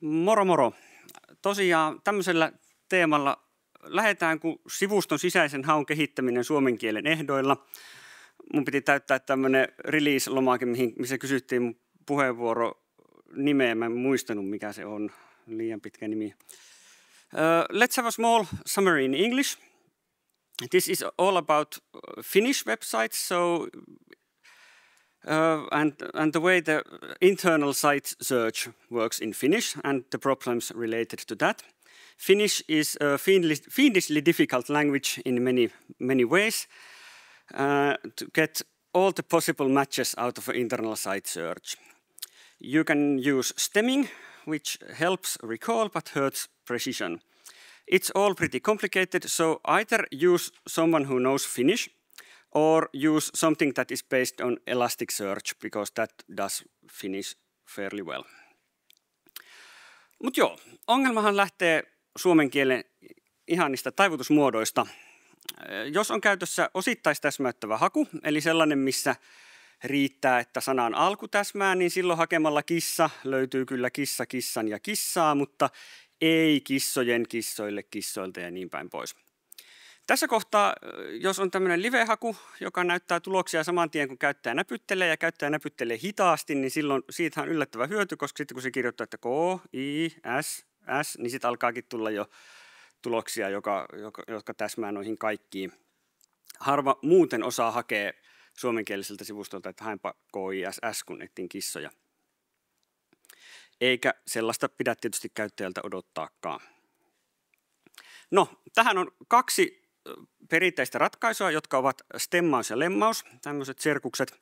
Moro moro. Tosiaan tämmöisellä teemalla lähdetään, kun sivuston sisäisen haun kehittäminen suomen kielen ehdoilla. Mun piti täyttää tämmöinen release-lomake, mihin, missä kysyttiin mun puheenvuoro nimeä. Mä en muistanut, mikä se on. Liian pitkä nimi. Uh, let's have a small summary in English. This is all about Finnish websites, so Uh, and, and the way the internal site search works in Finnish and the problems related to that. Finnish is a fiendishly difficult language in many, many ways. Uh, to get all the possible matches out of an internal site search. You can use stemming, which helps recall but hurts precision. It's all pretty complicated, so either use someone who knows Finnish or use something that is based on Elasticsearch because that does finish fairly well. Mutta joo, ongelmahan lähtee suomen kielen ihanista taivutusmuodoista. Äh, jos on käytössä osittaistäsmäyttävä haku, eli sellainen, missä riittää, että sanan alku täsmää, niin silloin hakemalla kissa löytyy kyllä kissa, kissan ja kissaa, mutta ei kissojen, kissoille, kissoilta ja niin päin pois. Tässä kohtaa, jos on tämmöinen live-haku, joka näyttää tuloksia saman tien, kun käyttäjä näpyttelee ja käyttäjä näpyttelee hitaasti, niin silloin siitä on yllättävä hyöty, koska sitten kun se kirjoittaa, että K, I, S, S, niin sitten alkaakin tulla jo tuloksia, joka, joka, jotka täsmää noihin kaikkiin. Harva muuten osaa hakea suomenkieliseltä sivustolta, että i s s kun etsin kissoja. Eikä sellaista pidä tietysti käyttäjältä odottaakaan. No, tähän on kaksi perinteistä ratkaisua, jotka ovat stemmaus ja lemmaus, tämmöiset serkukset.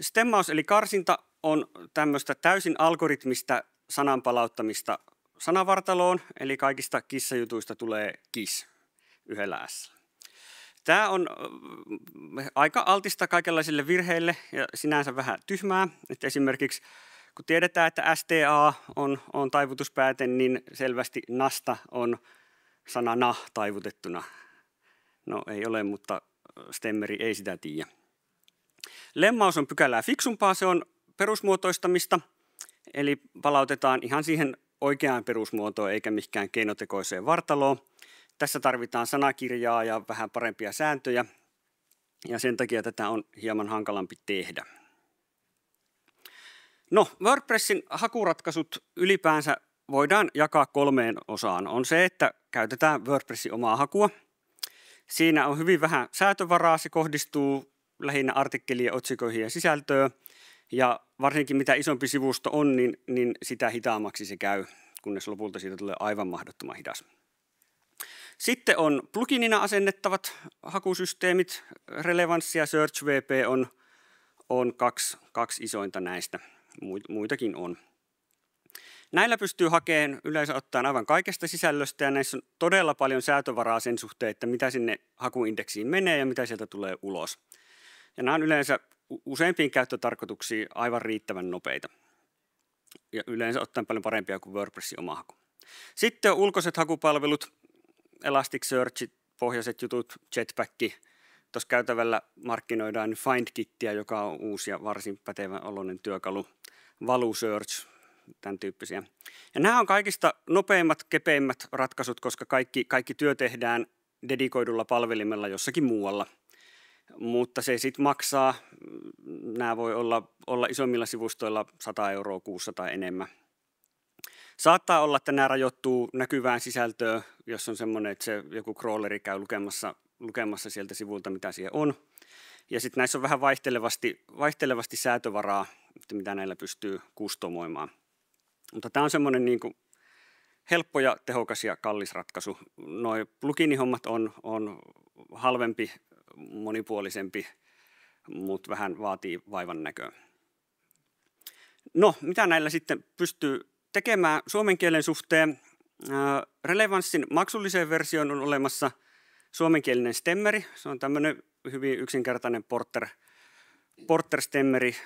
Stemmaus eli karsinta on tämmöistä täysin algoritmista sananpalauttamista sanavartaloon, eli kaikista kissajutuista tulee kiss yhdellä s. Tämä on äh, aika altista kaikenlaisille virheille ja sinänsä vähän tyhmää. Että esimerkiksi kun tiedetään, että STA on, on taivutuspääte, niin selvästi nasta on sanana taivutettuna No ei ole, mutta Stemmeri ei sitä tiedä. Lemmaus on pykälää fiksumpaa, se on perusmuotoistamista, eli palautetaan ihan siihen oikeaan perusmuotoon eikä mikään keinotekoiseen vartaloon. Tässä tarvitaan sanakirjaa ja vähän parempia sääntöjä, ja sen takia tätä on hieman hankalampi tehdä. No, WordPressin hakuratkaisut ylipäänsä voidaan jakaa kolmeen osaan. On se, että käytetään WordPressin omaa hakua – Siinä on hyvin vähän säätövaraa, se kohdistuu lähinnä artikkelien otsikoihin ja sisältöön. Ja varsinkin mitä isompi sivusto on, niin, niin sitä hitaammaksi se käy, kunnes lopulta siitä tulee aivan mahdottoman hidas. Sitten on pluginina asennettavat hakusysteemit. Relevanssi ja SearchVP on, on kaksi, kaksi isointa näistä. Muitakin on. Näillä pystyy hakemaan yleensä ottaen aivan kaikesta sisällöstä ja näissä on todella paljon säätövaraa sen suhteen, että mitä sinne hakuindeksiin menee ja mitä sieltä tulee ulos. Ja nämä on yleensä useimpiin käyttötarkoituksiin aivan riittävän nopeita. Ja yleensä ottaen paljon parempia kuin WordPressin oma haku. Sitten on ulkoiset hakupalvelut, Elasticsearch, pohjaiset jutut, Jetpack. Tuossa käytävällä markkinoidaan FindKittiä, joka on uusi ja varsin pätevän oloinen työkalu. ValuSearch, tämän tyyppisiä. Ja nämä on kaikista nopeimmat, kepeimmät ratkaisut, koska kaikki, kaikki työ tehdään dedikoidulla palvelimella jossakin muualla. Mutta se sitten maksaa, nämä voi olla, olla isommilla sivustoilla 100 euroa kuussa tai enemmän. Saattaa olla, että nämä rajoittuu näkyvään sisältöön, jos on semmoinen, että se joku crawleri käy lukemassa, lukemassa sieltä sivulta, mitä siellä on. Ja sitten näissä on vähän vaihtelevasti, vaihtelevasti säätövaraa, että mitä näillä pystyy kustomoimaan – mutta tämä on semmoinen niin kuin helppo ja tehokas ja kallis ratkaisu. Noi pluginihommat on, on halvempi, monipuolisempi, mutta vähän vaatii vaivan näköä. No, mitä näillä sitten pystyy tekemään suomen kielen suhteen? Relevanssin maksulliseen versioon on olemassa suomenkielinen stemmeri. Se on tämmöinen hyvin yksinkertainen porter – porterstemmeri,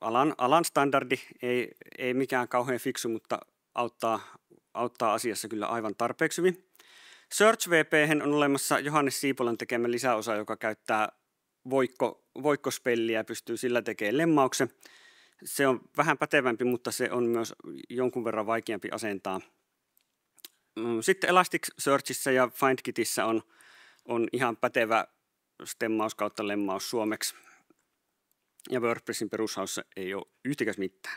alan, alan standardi, ei, ei mikään kauhean fiksu, mutta auttaa, auttaa asiassa kyllä aivan tarpeeksi hyvin. Search VP on olemassa Johannes Siipolan tekemä lisäosa, joka käyttää voikko, voikkospelliä ja pystyy sillä tekemään lemmauksen. Se on vähän pätevämpi, mutta se on myös jonkun verran vaikeampi asentaa. Mm, sitten Elasticsearchissa ja FindKitissä on, on ihan pätevä stemmaus kautta lemmaus suomeksi. Ja WordPressin perushaussa ei ole yhtäkäs mitään.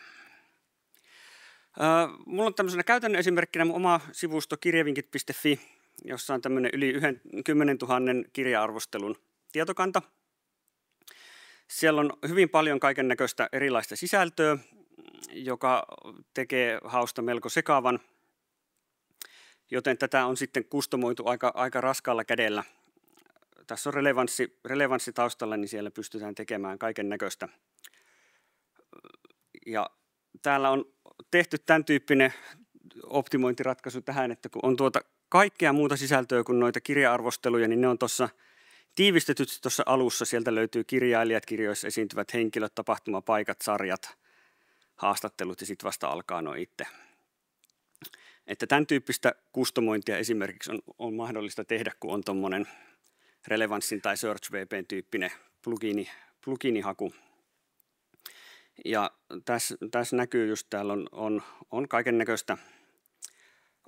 Äh, mulla on tämmöisenä käytännön esimerkkinä mun oma sivusto kirjavinkit.fi, jossa on tämmöinen yli 10 000 kirja-arvostelun tietokanta. Siellä on hyvin paljon kaiken näköistä erilaista sisältöä, joka tekee hausta melko sekaavan, joten tätä on sitten kustomoitu aika, aika raskaalla kädellä – tässä on relevanssi, relevanssi taustalla, niin siellä pystytään tekemään kaiken näköistä. Ja täällä on tehty tämän tyyppinen optimointiratkaisu tähän, että kun on tuota kaikkea muuta sisältöä kuin noita kirja-arvosteluja, niin ne on tuossa tiivistetyt tuossa alussa. Sieltä löytyy kirjailijat, kirjoissa esiintyvät henkilöt, tapahtumapaikat, sarjat, haastattelut ja sitten vasta alkaa noin itse. Että tämän tyyppistä kustomointia esimerkiksi on, on mahdollista tehdä, kun on tuommoinen relevanssin tai SearchVPn tyyppinen plugini, pluginihaku. Ja tässä, tässä näkyy just täällä on, on, on kaiken näköistä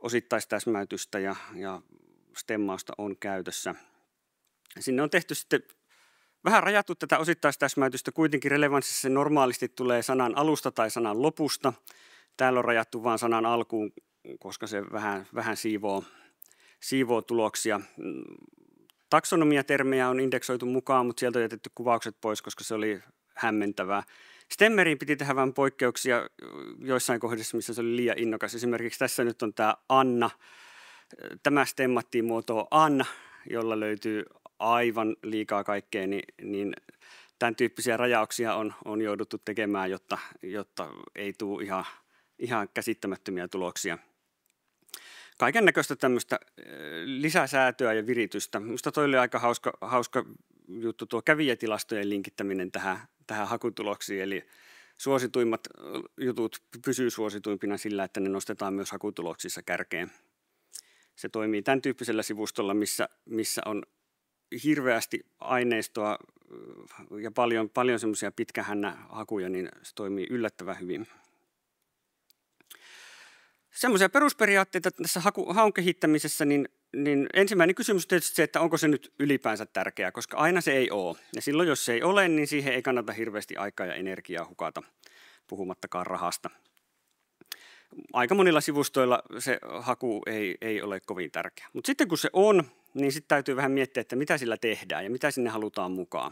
osittaistäsmäytystä ja, ja stemmausta on käytössä. Sinne on tehty sitten vähän rajattu tätä osittaistäsmäytystä, kuitenkin relevanssissa normaalisti tulee sanan alusta tai sanan lopusta. Täällä on rajattu vain sanan alkuun, koska se vähän, vähän siivoo, siivoo tuloksia. Taksonomiatermejä on indeksoitu mukaan, mutta sieltä on jätetty kuvaukset pois, koska se oli hämmentävää. Stemmeriin piti tehdä vähän poikkeuksia joissain kohdissa, missä se oli liian innokas. Esimerkiksi tässä nyt on tämä Anna. Tämä stemmattiin muoto Anna, jolla löytyy aivan liikaa kaikkea, niin, niin tämän tyyppisiä rajauksia on, on jouduttu tekemään, jotta, jotta ei tule ihan, ihan käsittämättömiä tuloksia – kaiken näköistä tämmöistä äh, lisäsäätöä ja viritystä. Minusta toi oli aika hauska, hauska juttu tuo kävijätilastojen linkittäminen tähän, tähän hakutuloksiin, eli suosituimmat äh, jutut pysyy suosituimpina sillä, että ne nostetaan myös hakutuloksissa kärkeen. Se toimii tämän tyyppisellä sivustolla, missä, missä on hirveästi aineistoa äh, ja paljon, paljon semmoisia pitkähännä hakuja, niin se toimii yllättävän hyvin semmoisia perusperiaatteita tässä haku, haun kehittämisessä, niin, niin ensimmäinen kysymys on tietysti se, että onko se nyt ylipäänsä tärkeää, koska aina se ei ole. Ja silloin, jos se ei ole, niin siihen ei kannata hirveästi aikaa ja energiaa hukata, puhumattakaan rahasta. Aika monilla sivustoilla se haku ei, ei ole kovin tärkeä. Mutta sitten kun se on, niin sitten täytyy vähän miettiä, että mitä sillä tehdään ja mitä sinne halutaan mukaan.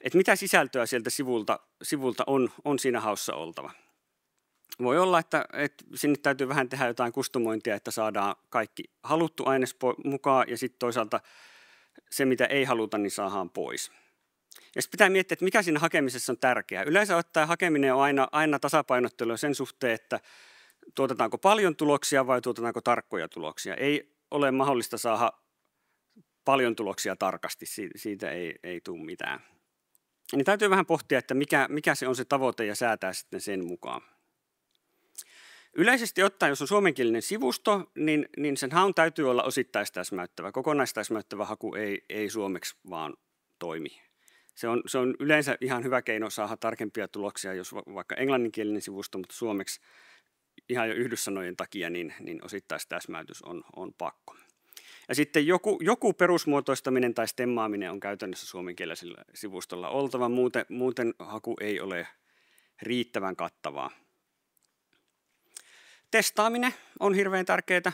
Et mitä sisältöä sieltä sivulta, sivulta on, on siinä haussa oltava voi olla, että, että sinne täytyy vähän tehdä jotain kustomointia, että saadaan kaikki haluttu aines mukaan ja sitten toisaalta se, mitä ei haluta, niin saadaan pois. Ja sitten pitää miettiä, että mikä siinä hakemisessa on tärkeää. Yleensä ottaen hakeminen on aina, aina tasapainottelu sen suhteen, että tuotetaanko paljon tuloksia vai tuotetaanko tarkkoja tuloksia. Ei ole mahdollista saada paljon tuloksia tarkasti, siitä ei, ei tule mitään. Niin täytyy vähän pohtia, että mikä, mikä se on se tavoite ja säätää sitten sen mukaan. Yleisesti ottaen, jos on suomenkielinen sivusto, niin, niin sen haun täytyy olla osittaistäsmäyttävä. Kokonaistäsmäyttävä haku ei, ei suomeksi vaan toimi. Se on, se on yleensä ihan hyvä keino saada tarkempia tuloksia, jos va, vaikka englanninkielinen sivusto, mutta suomeksi ihan jo yhdyssanojen takia, niin, niin osittaistäsmäytys on, on pakko. Ja sitten joku, joku perusmuotoistaminen tai stemmaaminen on käytännössä suomenkielisellä sivustolla oltava, muuten, muuten haku ei ole riittävän kattavaa. Testaaminen on hirveän tärkeää.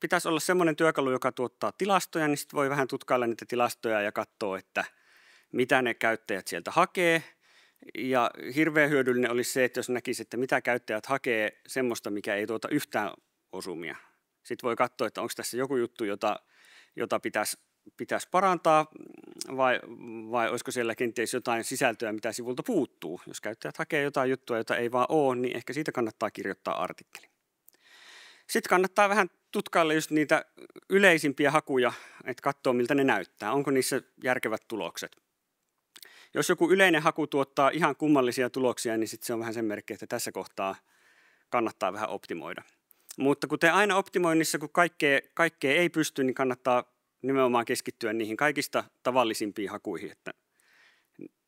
Pitäisi olla sellainen työkalu, joka tuottaa tilastoja, niin sitten voi vähän tutkailla niitä tilastoja ja katsoa, että mitä ne käyttäjät sieltä hakee. Ja hirveän hyödyllinen olisi se, että jos näkisi, että mitä käyttäjät hakee semmoista, mikä ei tuota yhtään osumia. Sitten voi katsoa, että onko tässä joku juttu, jota, jota pitäisi, pitäisi parantaa vai, vai olisiko siellä kenties jotain sisältöä, mitä sivulta puuttuu. Jos käyttäjät hakee jotain juttua, jota ei vaan ole, niin ehkä siitä kannattaa kirjoittaa artikkeli. Sitten kannattaa vähän tutkailla just niitä yleisimpiä hakuja, että katsoo miltä ne näyttää, onko niissä järkevät tulokset. Jos joku yleinen haku tuottaa ihan kummallisia tuloksia, niin sitten se on vähän sen merkki, että tässä kohtaa kannattaa vähän optimoida. Mutta kuten aina optimoinnissa, kun kaikkea, kaikkea ei pysty, niin kannattaa nimenomaan keskittyä niihin kaikista tavallisimpiin hakuihin, että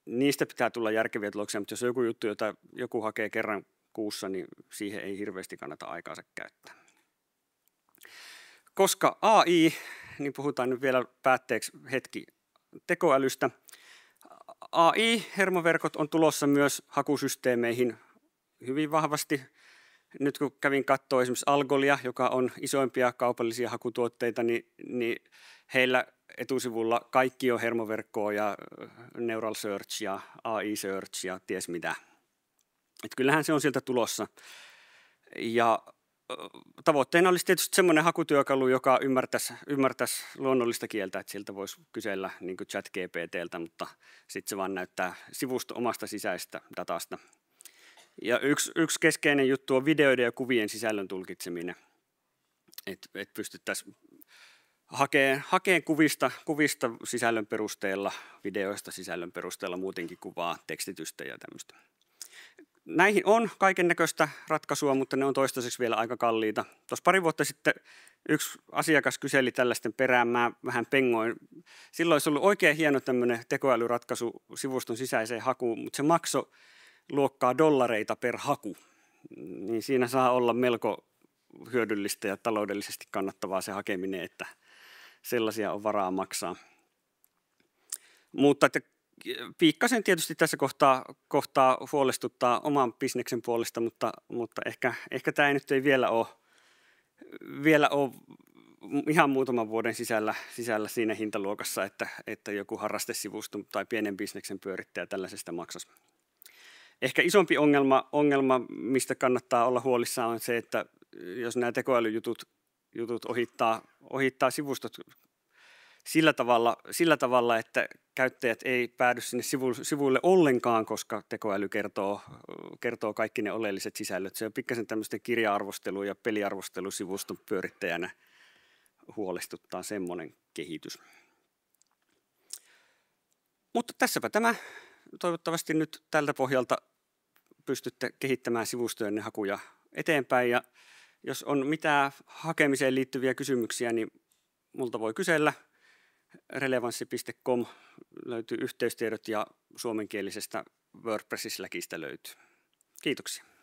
niistä pitää tulla järkeviä tuloksia, mutta jos on joku juttu, jota joku hakee kerran kuussa, niin siihen ei hirveästi kannata aikaansa käyttää. Koska AI, niin puhutaan nyt vielä päätteeksi hetki tekoälystä. AI-hermoverkot on tulossa myös hakusysteemeihin hyvin vahvasti nyt kun kävin katsoa esimerkiksi Algolia, joka on isoimpia kaupallisia hakutuotteita, niin, niin heillä etusivulla kaikki on hermoverkkoa ja äh, Neural Search ja AI Search ja ties mitä. Et kyllähän se on sieltä tulossa. Ja äh, tavoitteena olisi tietysti semmoinen hakutyökalu, joka ymmärtäisi, ymmärtäisi luonnollista kieltä, että sieltä voisi kysellä niin chat GPTltä, mutta sitten se vaan näyttää sivusto omasta sisäistä datasta – ja yksi, yksi keskeinen juttu on videoiden ja kuvien sisällön tulkitseminen. Että et, pystyttäisiin hakemaan hakemaan kuvista, kuvista sisällön perusteella, videoista sisällön perusteella muutenkin kuvaa, tekstitystä ja tämmöistä. Näihin on kaiken näköistä ratkaisua, mutta ne on toistaiseksi vielä aika kalliita. Tuossa pari vuotta sitten yksi asiakas kyseli tällaisten perään, mä vähän pengoin. Silloin olisi ollut oikein hieno tämmöinen tekoälyratkaisu sivuston sisäiseen hakuun, mutta se maksoi luokkaa dollareita per haku, niin siinä saa olla melko hyödyllistä ja taloudellisesti kannattavaa se hakeminen, että sellaisia on varaa maksaa. Mutta että piikkasen tietysti tässä kohtaa, kohtaa huolestuttaa oman bisneksen puolesta, mutta, mutta ehkä, ehkä tämä ei nyt ei vielä ole, vielä ole ihan muutaman vuoden sisällä, sisällä siinä hintaluokassa, että, että joku harrastesivusto tai pienen bisneksen pyörittäjä tällaisesta maksaisi. Ehkä isompi ongelma, ongelma, mistä kannattaa olla huolissaan, on se, että jos nämä tekoälyjutut jutut ohittaa, ohittaa sivustot sillä tavalla, sillä tavalla, että käyttäjät ei päädy sinne sivuille ollenkaan, koska tekoäly kertoo, kertoo kaikki ne oleelliset sisällöt. Se on pikkasen tämmöisten kirja-arvostelu- ja peliarvostelusivuston pyörittäjänä huolestuttaa semmoinen kehitys. Mutta tässäpä tämä toivottavasti nyt tältä pohjalta pystytte kehittämään sivustojen hakuja eteenpäin ja jos on mitään hakemiseen liittyviä kysymyksiä, niin multa voi kysellä. Relevanssi.com löytyy yhteystiedot ja suomenkielisestä WordPressissä läkistä löytyy. Kiitoksia.